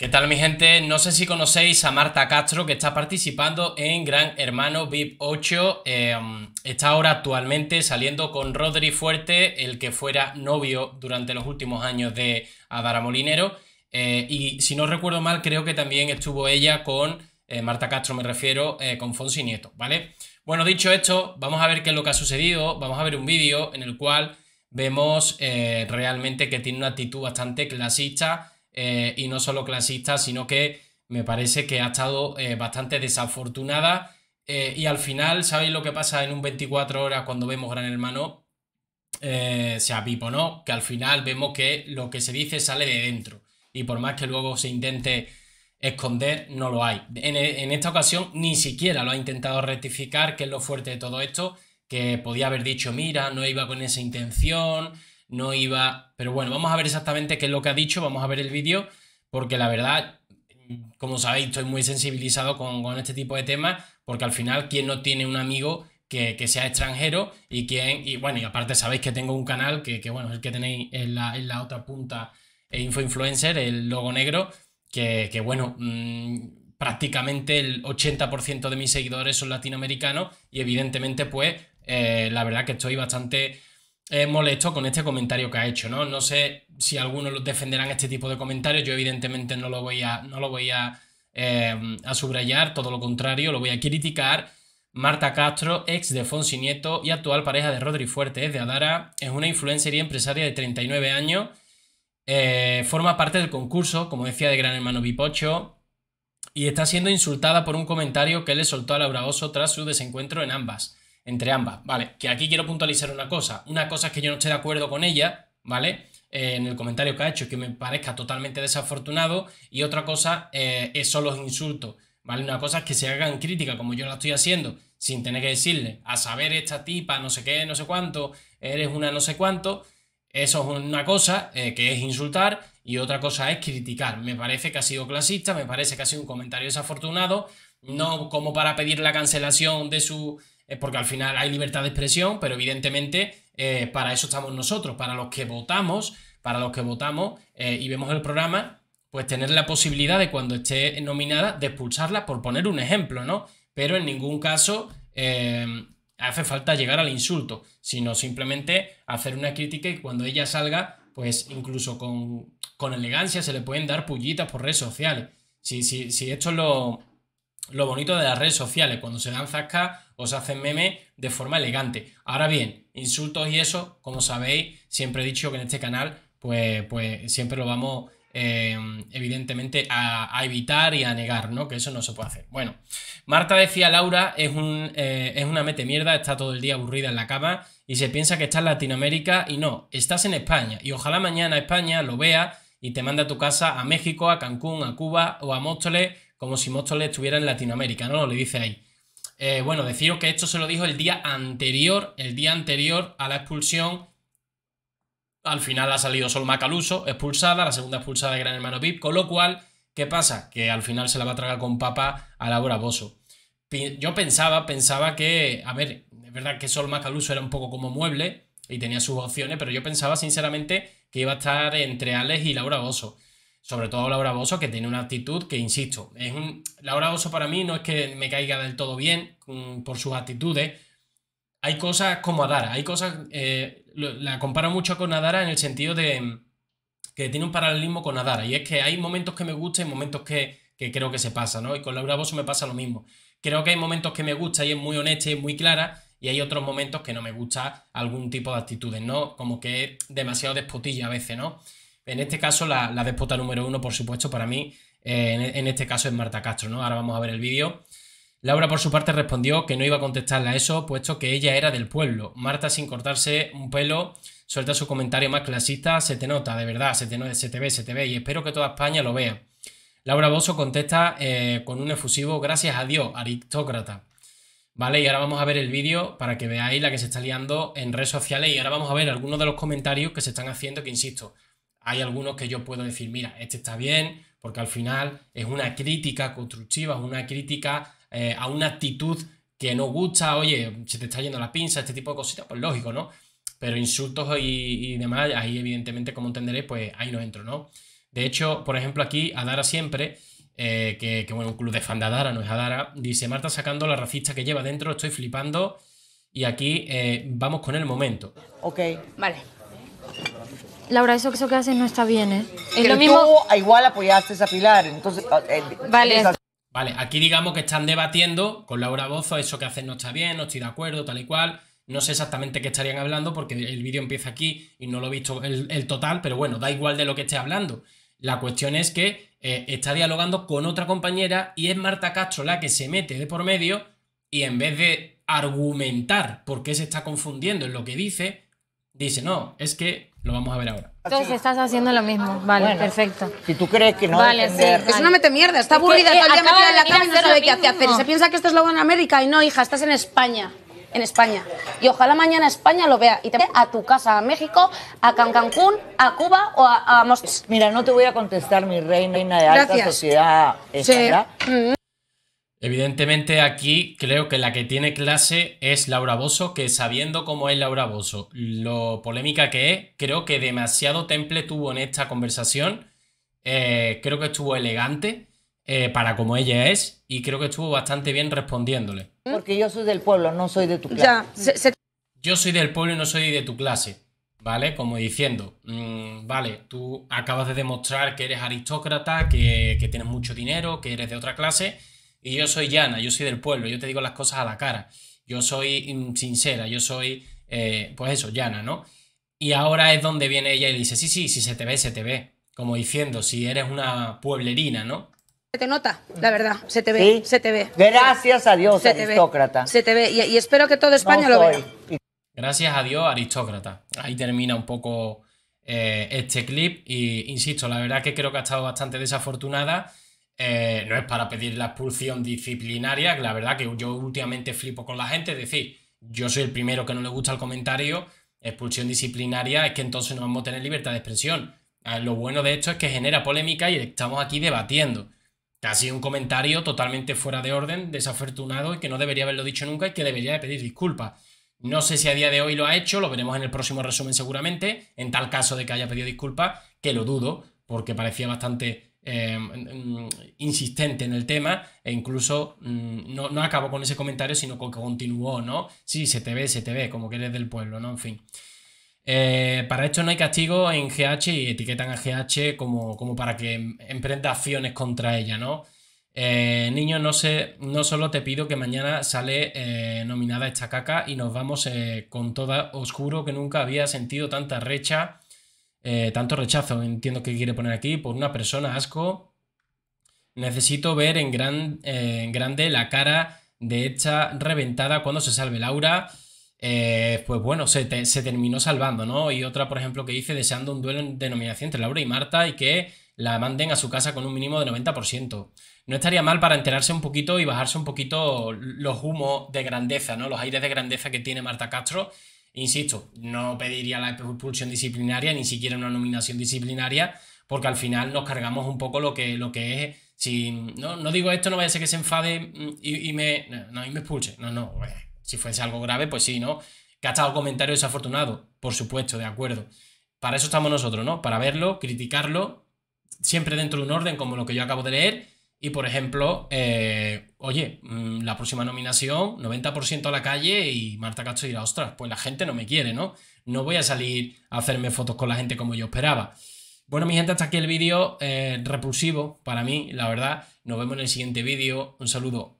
¿Qué tal mi gente? No sé si conocéis a Marta Castro que está participando en Gran Hermano VIP 8. Em, está ahora actualmente saliendo con Rodri Fuerte, el que fuera novio durante los últimos años de Adara Molinero. Eh, y si no recuerdo mal, creo que también estuvo ella con, eh, Marta Castro me refiero, eh, con Fonsi Nieto, ¿vale? Bueno, dicho esto, vamos a ver qué es lo que ha sucedido. Vamos a ver un vídeo en el cual vemos realmente que tiene una actitud bastante clasista eh, y no solo clasista, sino que me parece que ha estado eh, bastante desafortunada. Eh, y al final, ¿sabéis lo que pasa en un 24 horas cuando vemos Gran Hermano? se no que al final vemos que lo que se dice sale de dentro. Y por más que luego se intente esconder, no lo hay. En, en esta ocasión ni siquiera lo ha intentado rectificar, que es lo fuerte de todo esto, que podía haber dicho, mira, no iba con esa intención, no iba... Pero bueno, vamos a ver exactamente qué es lo que ha dicho, vamos a ver el vídeo, porque la verdad, como sabéis, estoy muy sensibilizado con, este tipo de temas, porque al final, quien no tiene un amigo que, sea extranjero y quien... Y bueno, y aparte sabéis que tengo un canal que, bueno, es el que tenéis en la, otra punta, eh, Info Influencer, el logo negro, que, bueno... Mm, prácticamente el 80% de mis seguidores son latinoamericanos y evidentemente pues eh, la verdad que estoy bastante molesto con este comentario que ha hecho, ¿no? No sé si algunos defenderán este tipo de comentarios, yo evidentemente no lo voy a, no lo voy em, a, subrayar, todo lo contrario, lo voy a criticar. Marta Castro, ex de Fonsi Nieto y actual pareja de Rodri Fuerte de Adara, es una influencer y empresaria de 39 años, eh, forma parte del concurso, como decía, de Gran Hermano Bipocho, y está siendo insultada por un comentario que le soltó a Laura Oso tras su desencuentro en ambas entre ambas. Vale, que aquí quiero puntualizar una cosa. Una cosa es que yo no estoy de acuerdo con ella, ¿vale? Eh, en el comentario que ha hecho, que me parezca totalmente desafortunado. Y otra cosa eh, es solo los insultos, ¿vale? Una cosa es que se hagan crítica, como yo la estoy haciendo, sin tener que decirle, a saber, esta tipa, no sé qué, no sé cuánto, eres una no sé cuánto. Eso es una cosa eh, que es insultar y otra cosa es criticar. Me parece que ha sido clasista, me parece que ha sido un comentario desafortunado, no como para pedir la cancelación de su eh, porque al final hay libertad de expresión, pero evidentemente eh, para eso estamos nosotros, para los que votamos, para los que votamos eh, y vemos el programa, pues tener la posibilidad de cuando esté nominada de expulsarla, por poner un ejemplo, ¿no? Pero en ningún caso em, hace falta llegar al insulto, sino simplemente hacer una crítica y cuando ella salga, pues incluso con, elegancia se le pueden dar pullitas por redes sociales. Si, si, si esto lo, lo bonito de las redes sociales, cuando se dan acá, o se hacen meme de forma elegante. Ahora bien, insultos y eso, como sabéis, siempre he dicho que en este canal, pues, pues siempre lo vamos em, evidentemente a, evitar y a negar, ¿no? Que eso no se puede hacer. Bueno, Marta decía, Laura es, eh, es una mete mierda, está todo el día aburrida en la cama y se piensa que está en Latinoamérica y no, estás en España y ojalá mañana España lo vea y te manda a tu casa a México, a Cancún, a Cuba o a Móstoles como si Móstoles estuviera en Latinoamérica, ¿no? Le dice ahí. Eh, bueno, deciros que esto se lo dijo el día anterior, el día anterior a la expulsión. Al final ha salido Sol Macaluso expulsada, la segunda expulsada de Gran Hermano Pip. con lo cual, ¿qué pasa? Que al final se la va a tragar con papa a Laura Bosso. Yo pensaba, pensaba que, a ver, es verdad que Sol Macaluso era un poco como mueble y tenía sus opciones, pero yo pensaba sinceramente que iba a estar entre Alex y Laura Boso sobre todo Laura Boso, que tiene una actitud que, insisto, es un... Laura Boso para mí no es que me caiga del todo bien mm, por sus actitudes. Hay cosas como Adara, hay cosas, eh, la comparo mucho con Adara en el sentido de mm, que tiene un paralelismo con Adara, y es que hay momentos que me gusta y momentos que, creo que se pasa, ¿no? Y con Laura Boso me pasa lo mismo. Creo que hay momentos que me gusta y es muy honesta y es muy clara, y hay otros momentos que no me gusta algún tipo de actitudes, ¿no? Como que es demasiado despotilla a veces, ¿no? En este caso, la, la despota número uno, por supuesto, para mí, eh, en, este caso es Marta Castro, ¿no? Ahora vamos a ver el vídeo. Laura, por su parte, respondió que no iba a contestarle a eso, puesto que ella era del pueblo. Marta, sin cortarse un pelo, suelta su comentario más clasista. Se te nota, de verdad, se te, ve, se te ve, y espero que toda España lo vea. Laura Bosso contesta eh, con un efusivo, gracias a Dios, aristócrata. Vale, y ahora vamos a ver el vídeo para que veáis la que se está liando en redes sociales y ahora vamos a ver algunos de los comentarios que se están haciendo, que insisto, hay algunos que yo puedo decir, mira, este está bien, porque al final es una crítica constructiva, es una crítica eh, a una actitud que no gusta, oye, se te está yendo la pinza, este tipo de cositas, pues lógico, ¿no? Pero insultos y, demás, ahí evidentemente, como entenderéis, pues ahí no entro, ¿no? De hecho, por ejemplo, aquí Adara siempre, eh, que, bueno, un club de fan de Adara, no es Adara, dice, Marta sacando la racista que lleva dentro, estoy flipando. Y aquí eh, vamos con el momento. Ok. Vale. Laura, eso, eso que haces no está bien, ¿eh? Es lo mismo. igual apoyaste a Pilar, entonces. Ah, eh, vale. Vale, aquí digamos que están debatiendo con Laura Bozo, eso que haces no está bien, no estoy de acuerdo, tal y cual. No sé exactamente qué estarían hablando porque el vídeo empieza aquí y no lo he visto el, total, pero bueno, da igual de lo que esté hablando. La cuestión es que eh, está dialogando con otra compañera y es Marta Castro la que se mete de por medio y en vez de argumentar por qué se está confundiendo en lo que dice, dice, no, es que lo vamos a ver ahora. Entonces estás haciendo lo mismo. Vale, perfecto. Si tú crees que no vale, sí, Es una mierda está aburrida, eh, todo el en la cama sabe qué hacer. se piensa que esto es lo en América y no, hija, estás en España. En España. Y ojalá mañana España lo vea y te a tu casa, a México, a Cancún, a Cuba o a, Mira, no te voy a contestar, mi reina, reina de alta sociedad. sí. Evidentemente aquí creo que la que tiene clase es Laura Bosso, que sabiendo cómo es Laura Bosso, lo polémica que es, creo que demasiado temple tuvo en esta conversación, eh, creo que estuvo elegante eh, para como ella es y creo que estuvo bastante bien respondiéndole. ¿Mm? Porque yo soy del pueblo, no soy de tu clase. Yo soy del pueblo y no soy de tu clase, ¿vale? Como diciendo, mm, vale, tú acabas de demostrar que eres aristócrata, que tienes mucho dinero, que eres de otra clase y yo soy llana, yo soy del pueblo, yo te digo las cosas a la cara, yo soy mm, sincera, yo soy, eh, pues eso, llana, ¿no? Y ahora es donde viene ella y dice, sí, sí, si se te ve, se te ve. Como diciendo, si eres una pueblerina, ¿no? Se te nota, la verdad, se te ve, se te ve. Gracias a Dios, aristócrata. se te ve, y, espero que todo España lo vea. Gracias a Dios, aristócrata. Ahí termina un poco eh, este clip y, insisto, la verdad que creo que ha estado bastante desafortunada eh, no es para pedir la expulsión disciplinaria, la verdad que yo últimamente flipo con la gente, es decir, yo soy el primero que no le gusta el comentario, expulsión disciplinaria es que entonces no vamos a tener libertad de expresión. Ah, lo bueno de esto es que genera polémica y estamos aquí debatiendo. sido un comentario totalmente fuera de orden, desafortunado y que no debería haberlo dicho nunca y que debería de pedir disculpas. No sé si a día de hoy lo ha hecho, lo veremos en el próximo resumen seguramente, en tal caso de que haya pedido disculpas, que lo dudo, porque parecía bastante Em, insistente en el tema e incluso mm, no, no, acabó con ese comentario, sino con que continuó, ¿no? Sí, se te ve, se te ve, como que eres del pueblo, ¿no? En fin. Eh, para esto no hay castigo en GH y etiquetan a GH como, como para que emprenda acciones contra ella, ¿no? Eh, niño, no, sé, no solo te pido que mañana sale eh, nominada esta caca y nos vamos con toda. Os juro que nunca había sentido tanta recha eh, tanto rechazo, entiendo que quiere poner aquí, por una persona, asco. Necesito ver en, gran, eh, grande la cara de hecha reventada cuando se salve Laura. Eh, pues bueno, se, se, terminó salvando, ¿no? Y otra, por ejemplo, que dice deseando un duelo en denominación entre Laura y Marta y que la manden a su casa con un mínimo de 90%. No estaría mal para enterarse un poquito y bajarse un poquito los humos de grandeza, ¿no? Los aires de grandeza que tiene Marta Castro Insisto, no pediría la expulsión disciplinaria, ni siquiera una nominación disciplinaria, porque al final nos cargamos un poco lo que, lo que es. Si, no, no digo esto, no vaya a ser que se enfade mm, y, me, no, me expulse. No, no, pues, si fuese algo grave, pues sí, ¿no? Que ha estado comentario desafortunado, por supuesto, de acuerdo. Para eso estamos nosotros, ¿no? Para verlo, criticarlo, siempre dentro de un orden como lo que yo acabo de leer y por ejemplo, eh, oye, mm, la próxima nominación, 90% a la calle y Marta Castro dirá, ostras, pues la gente no me quiere, ¿no? No voy a salir a hacerme fotos con la gente como yo esperaba. Bueno, mi gente, hasta aquí el vídeo eh, repulsivo para mí, la verdad. Nos vemos en el siguiente vídeo. Un saludo.